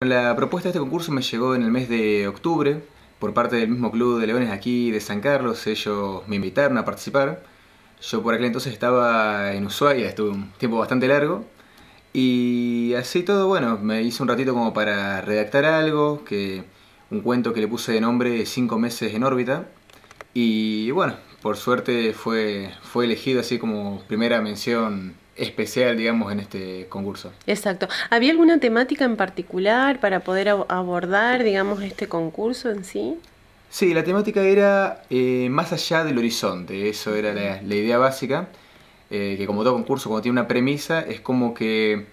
La propuesta de este concurso me llegó en el mes de octubre por parte del mismo club de leones aquí de San Carlos. Ellos me invitaron a participar. Yo por aquel entonces estaba en Ushuaia, estuve un tiempo bastante largo. Y así todo, bueno, me hice un ratito como para redactar algo, que un cuento que le puse de nombre Cinco meses en órbita. Y bueno, por suerte fue, fue elegido así como primera mención especial, digamos, en este concurso. Exacto. ¿Había alguna temática en particular para poder abordar, digamos, este concurso en sí? Sí, la temática era eh, más allá del horizonte, eso era la, idea básica, eh, que como todo concurso, cuando tiene una premisa, es como que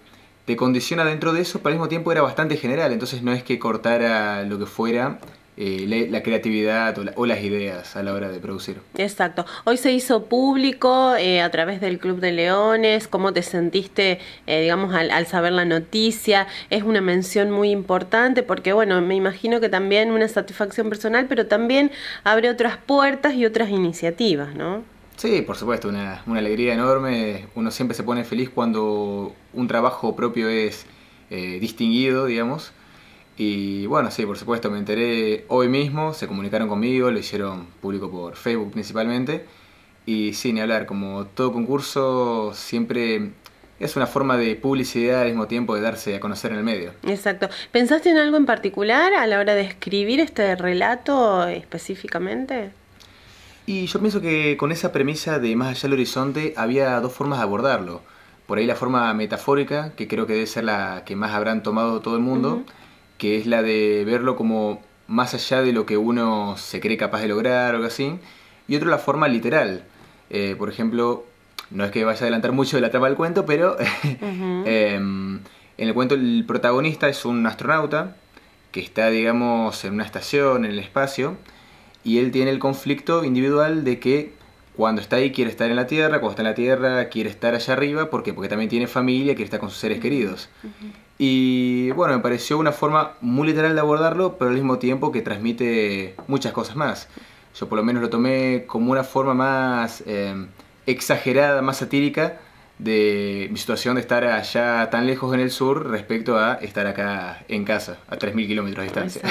te condiciona dentro de eso, pero al mismo tiempo era bastante general, entonces no es que cortara lo que fuera eh, la, creatividad o, las ideas a la hora de producir. Exacto. Hoy se hizo público eh, a través del Club de Leones, cómo te sentiste, eh, digamos, al, al, saber la noticia. Es una mención muy importante porque, bueno, me imagino que también una satisfacción personal, pero también abre otras puertas y otras iniciativas, ¿no? Sí, por supuesto, una, una alegría enorme. Uno siempre se pone feliz cuando un trabajo propio es distinguido, digamos y bueno, sí, por supuesto, me enteré hoy mismo, se comunicaron conmigo, lo hicieron público por Facebook principalmente. Y sin hablar, como todo concurso, siempre es una forma de publicidad al mismo tiempo de darse a conocer en el medio. Exacto. ¿Pensaste en algo en particular a la hora de escribir este relato específicamente? Y yo pienso que con esa premisa de más allá del horizonte había dos formas de abordarlo. Por ahí la forma metafórica, que creo que debe ser la que más habrán tomado todo el mundo que es la de verlo como más allá de lo que uno se cree capaz de lograr o algo así, y otro la forma literal. Eh, por ejemplo, no es que vaya a adelantar mucho de la trama del cuento, pero em, en el cuento el protagonista es un astronauta que está, digamos, en una estación, en el espacio, y él tiene el conflicto individual de que cuando está ahí quiere estar en la Tierra, cuando está en la Tierra quiere estar allá arriba, porque Porque también tiene familia, quiere estar con sus seres queridos. Y bueno, me pareció una forma muy literal de abordarlo, pero al mismo tiempo que transmite muchas cosas más. Yo por lo menos lo tomé como una forma más eh, exagerada, más satírica de mi situación de estar allá tan lejos en el sur respecto a estar acá en casa, a 3.000 kilómetros de distancia.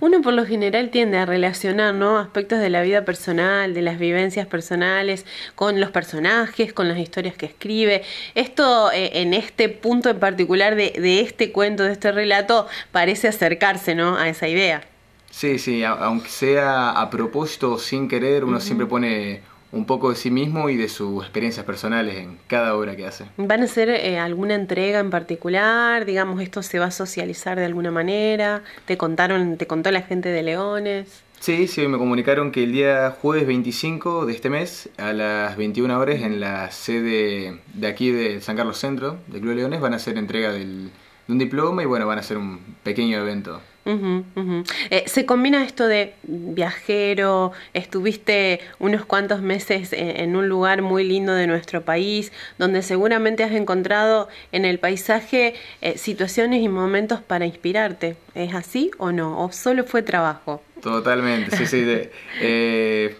Uno por lo general tiende a relacionar aspectos de la vida personal, de las vivencias personales, con los personajes, con las historias que escribe. Esto eh, en este punto en particular de, este cuento, de este relato, parece acercarse ¿no? a esa idea. Sí, sí, aunque sea a propósito, o sin querer, uno siempre pone un poco de sí mismo y de sus experiencias personales en cada obra que hace. ¿Van a hacer eh, alguna entrega en particular? Digamos, esto se va a socializar de alguna manera. ¿Te contaron, te contó la gente de Leones? Sí, sí, me comunicaron que el día jueves 25 de este mes, a las 21 horas, en la sede de aquí de San Carlos Centro, del Club Leones, van a hacer entrega del un diploma y bueno, van a hacer un pequeño evento. Eh, se combina esto de viajero, estuviste unos cuantos meses en, un lugar muy lindo de nuestro país, donde seguramente has encontrado en el paisaje eh, situaciones y momentos para inspirarte. ¿Es así o no? ¿O solo fue trabajo? Totalmente, sí, sí. Eh,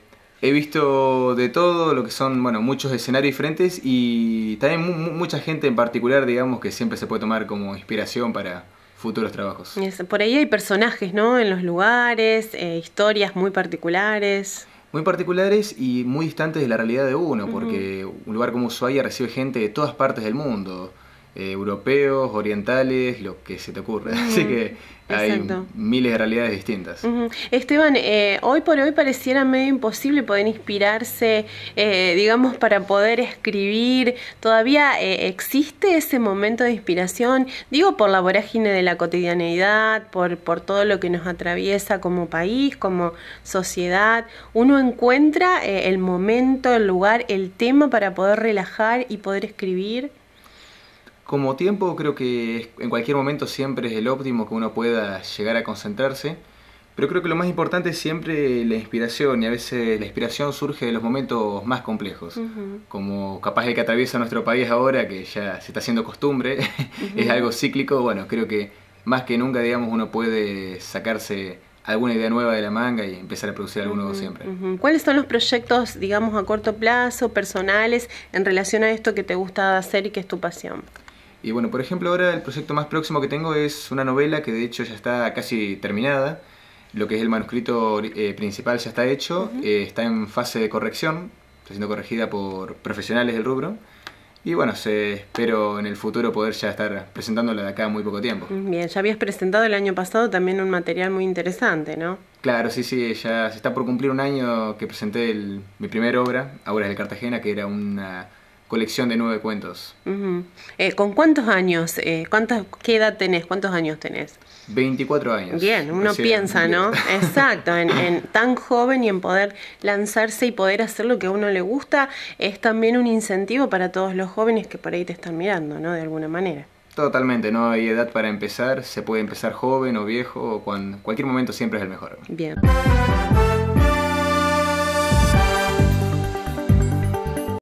He visto de todo, lo que son, bueno, muchos escenarios diferentes y también mucha gente en particular, digamos, que siempre se puede tomar como inspiración para futuros trabajos. Por ahí hay personajes, ¿no? En los lugares, eh, historias muy particulares. Muy particulares y muy distantes de la realidad de uno, porque un lugar como Ushuaia recibe gente de todas partes del mundo eh, europeos, orientales, lo que se te ocurra. Así que hay miles de realidades distintas. Esteban, eh, hoy por hoy pareciera medio imposible poder inspirarse, eh, digamos, para poder escribir. ¿Todavía existe ese momento de inspiración? Digo, por la vorágine de la cotidianeidad, por, por todo lo que nos atraviesa como país, como sociedad. Uno encuentra el momento, el lugar, el tema para poder relajar y poder escribir. Como tiempo creo que en cualquier momento siempre es el óptimo que uno pueda llegar a concentrarse, pero creo que lo más importante es siempre la inspiración y a veces la inspiración surge de los momentos más complejos, como capaz de que atraviesa nuestro país ahora, que ya se está haciendo costumbre, es algo cíclico, bueno, creo que más que nunca, digamos, uno puede sacarse alguna idea nueva de la manga y empezar a producir algo nuevo siempre. ¿Cuáles son los proyectos, digamos, a corto plazo, personales, en relación a esto que te gusta hacer y que es tu pasión? Y bueno, por ejemplo, ahora el proyecto más próximo que tengo es una novela que de hecho ya está casi terminada. Lo que es el manuscrito eh, principal ya está hecho, eh, está en fase de corrección, está siendo corregida por profesionales del rubro. Y bueno, se, espero en el futuro poder ya estar presentándola de acá muy poco tiempo. Mm, bien, ya habías presentado el año pasado también un material muy interesante, ¿no? Claro, sí, sí, ya se está por cumplir un año que presenté mi primera obra, Auras del Cartagena, que era una colección de nueve cuentos. Eh, ¿Con cuántos años? Eh, ¿Qué edad tenés? ¿Cuántos años tenés? 24 años. Bien, uno piensa, ¿no? Exacto, en, tan joven y en poder lanzarse y poder hacer lo que a uno le gusta es también un incentivo para todos los jóvenes que por ahí te están mirando, ¿no? De alguna manera. Totalmente, no hay edad para empezar, se puede empezar joven o viejo, o cuando, cualquier momento siempre es el mejor. Bien.